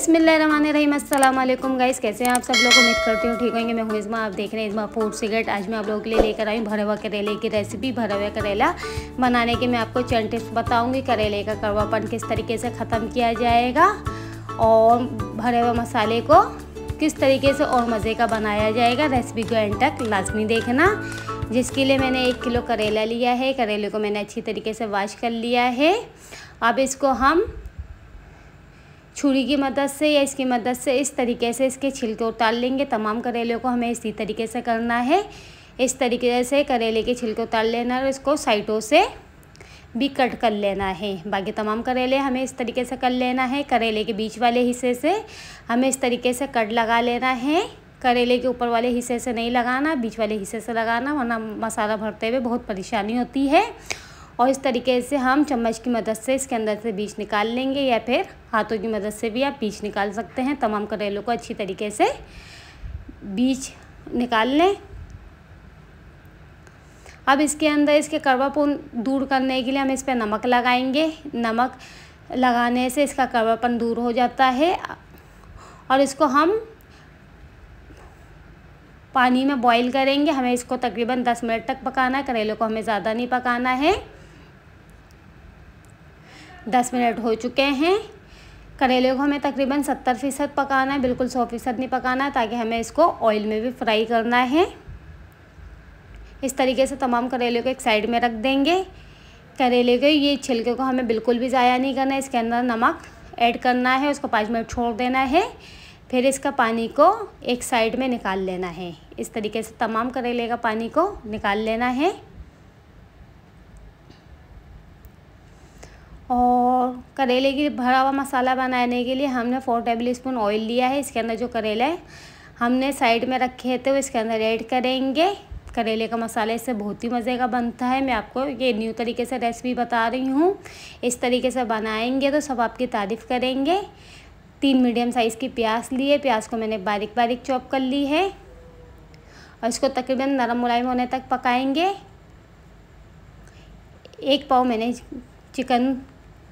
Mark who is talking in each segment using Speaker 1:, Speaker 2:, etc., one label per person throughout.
Speaker 1: बिसमीम अल्लाम गाइस कैसे हैं आप सब लोग उम्मीद करती हूँ ठीक होंगे मैं हूँ इजमा आप देख रहे हैं इजमा फूड सिगरेट आज मैं आप लोगों के लिए लेकर आई हूँ भरे हुआ करेले की रेसिपी भरा हुआ करेला बनाने के मैं आपको चंद टिप्स बताऊँगी करेले का कड़वापन किस तरीके से ख़त्म किया जाएगा और भरे हुए मसाले को किस तरीके से और मज़े का बनाया जाएगा रेसिपी को एंड तक लाजमी देखना जिसके लिए मैंने एक किलो करेला लिया है करेले को मैंने अच्छी तरीके से वाश कर लिया है अब इसको हम छुरी की मदद से या इसकी मदद से इस तरीके से इसके छिलके उतार लेंगे तमाम करेले को हमें इसी तरीके से करना है इस तरीके से करेले के छिलके उतार लेना और इसको साइडों से भी कट कर लेना है बाकी तमाम करेले हमें इस तरीके से कर लेना है करेले के बीच वाले हिस्से से हमें इस तरीके से कट लगा लेना है करेले के ऊपर वाले हिस्से से नहीं लगाना बीच वाले हिस्से से लगाना वरना मसाला भरते हुए बहुत परेशानी होती है और इस तरीके से हम चम्मच की मदद से इसके अंदर से बीज निकाल लेंगे या फिर हाथों की मदद से भी आप बीज निकाल सकते हैं तमाम करेलों को अच्छी तरीके से बीज निकाल लें अब इसके अंदर इसके कड़वापन दूर करने के लिए हम इस पर नमक लगाएंगे नमक लगाने से इसका कड़वापन दूर हो जाता है और इसको हम पानी में बॉईल करेंगे हमें इसको तकरीबन दस मिनट तक पकाना है करेले को हमें ज़्यादा नहीं पकाना है दस मिनट हो चुके हैं करेले को हमें तकरीबन सत्तर फ़ीसद पकाना है बिल्कुल सौ फ़ीसद नहीं पकाना है ताकि हमें इसको ऑयल में भी फ्राई करना है इस तरीके से तमाम करेले को एक साइड में रख देंगे करेले के ये छिलके को हमें बिल्कुल भी ज़ाया नहीं करना है इसके अंदर नमक ऐड करना है उसको पाँच मिनट छोड़ देना है फिर इसका पानी को एक साइड में निकाल लेना है इस तरीके से तमाम करेले का पानी को निकाल लेना है और करेले की भरा हुआ मसाला बनाने के लिए हमने फ़ोर टेबल स्पून ऑयल लिया है इसके अंदर जो करेला है हमने साइड में रखे थे वो तो इसके अंदर ऐड करेंगे करेले का मसाला इससे बहुत ही मज़े का बनता है मैं आपको ये न्यू तरीके से रेसिपी बता रही हूँ इस तरीके से बनाएंगे तो सब आपकी तारीफ़ करेंगे तीन मीडियम साइज़ की प्याज ली है प्याज को मैंने बारीक बारीक चॉप कर ली है और इसको तकरीबन नरम मुलायम होने तक पकाएंगे एक पाव मैंने चिकन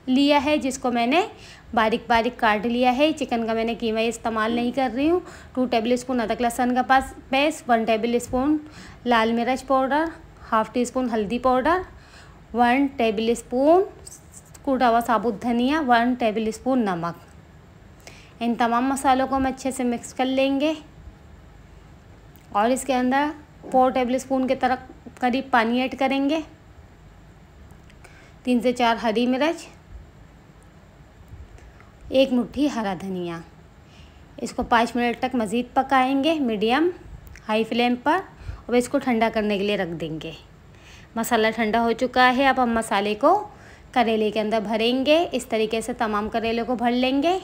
Speaker 1: लिया है जिसको मैंने बारीक बारीक काट लिया है चिकन का मैंने कीमा इस्तेमाल नहीं कर रही हूँ टू टेबल स्पून अदरक लहसन का पास पेस्ट वन टेबल स्पून लाल मिर्च पाउडर हाफ़ टी स्पून हल्दी पाउडर वन टेबल स्पून कूटा हुआ साबुत धनिया वन टेबल स्पून नमक इन तमाम मसालों को हम अच्छे से मिक्स कर लेंगे और इसके अंदर फोर टेबल स्पून के तरह करीब पानी ऐड करेंगे तीन से चार हरी मिर्च एक मुट्ठी हरा धनिया इसको पाँच मिनट तक मज़ीद पकाएंगे मीडियम हाई फ्लेम पर और इसको ठंडा करने के लिए रख देंगे मसाला ठंडा हो चुका है अब हम मसाले को करेले के अंदर भरेंगे इस तरीके से तमाम करेले को भर लेंगे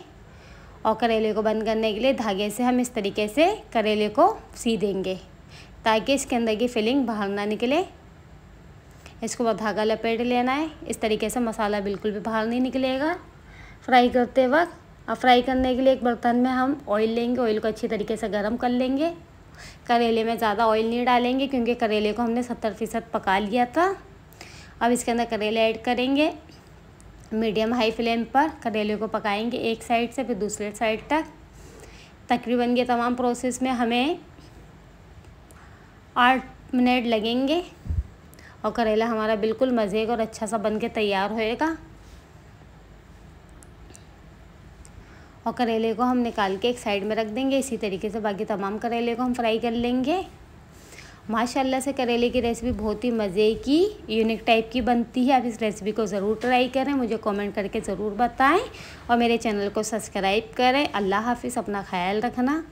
Speaker 1: और करेले को बंद करने के लिए धागे से हम इस तरीके से करेले को सी देंगे ताकि इसके अंदर की फिलिंग बाहर ना निकले इसको धागा लपेट लेना है इस तरीके से मसाला बिल्कुल भी बाहर नहीं निकलेगा फ्राई करते वक्त अब फ्राई करने के लिए एक बर्तन में हम ऑयल लेंगे ऑयल को अच्छी तरीके से गर्म कर लेंगे करेले में ज़्यादा ऑयल नहीं डालेंगे क्योंकि करेले को हमने सत्तर फ़ीसद पका लिया था अब इसके अंदर करेले ऐड करेंगे मीडियम हाई फ्लेम पर करेले को पकाएंगे एक साइड से फिर दूसरे साइड तक तकरीबन ये तमाम प्रोसेस में हमें आठ मिनट लगेंगे और करेला हमारा बिल्कुल मज़े और अच्छा सा बन के तैयार होएगा और करेले को हम निकाल के एक साइड में रख देंगे इसी तरीके से बाकी तमाम करेले को हम फ्राई कर लेंगे माशाल्लाह से करेले की रेसिपी बहुत ही मज़े की यूनिक टाइप की बनती है आप इस रेसिपी को ज़रूर ट्राई करें मुझे कमेंट करके ज़रूर बताएं और मेरे चैनल को सब्सक्राइब करें अल्लाह हाफिज़ अपना ख्याल रखना